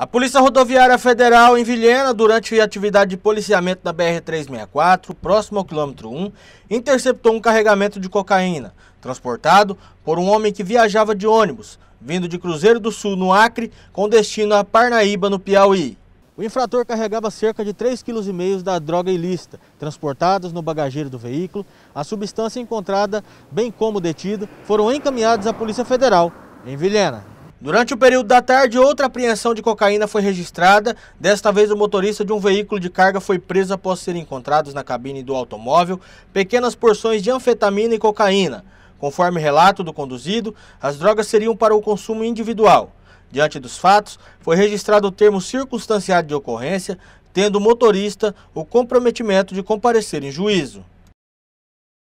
A Polícia Rodoviária Federal em Vilhena, durante a atividade de policiamento da BR-364, próximo ao quilômetro 1, interceptou um carregamento de cocaína, transportado por um homem que viajava de ônibus, vindo de Cruzeiro do Sul, no Acre, com destino a Parnaíba, no Piauí. O infrator carregava cerca de 3,5 kg da droga ilícita, transportados no bagageiro do veículo. A substância encontrada, bem como detida, detido, foram encaminhados à Polícia Federal, em Vilhena. Durante o período da tarde, outra apreensão de cocaína foi registrada. Desta vez, o motorista de um veículo de carga foi preso após ser encontrados na cabine do automóvel pequenas porções de anfetamina e cocaína. Conforme relato do conduzido, as drogas seriam para o consumo individual. Diante dos fatos, foi registrado o termo circunstanciado de ocorrência, tendo o motorista o comprometimento de comparecer em juízo.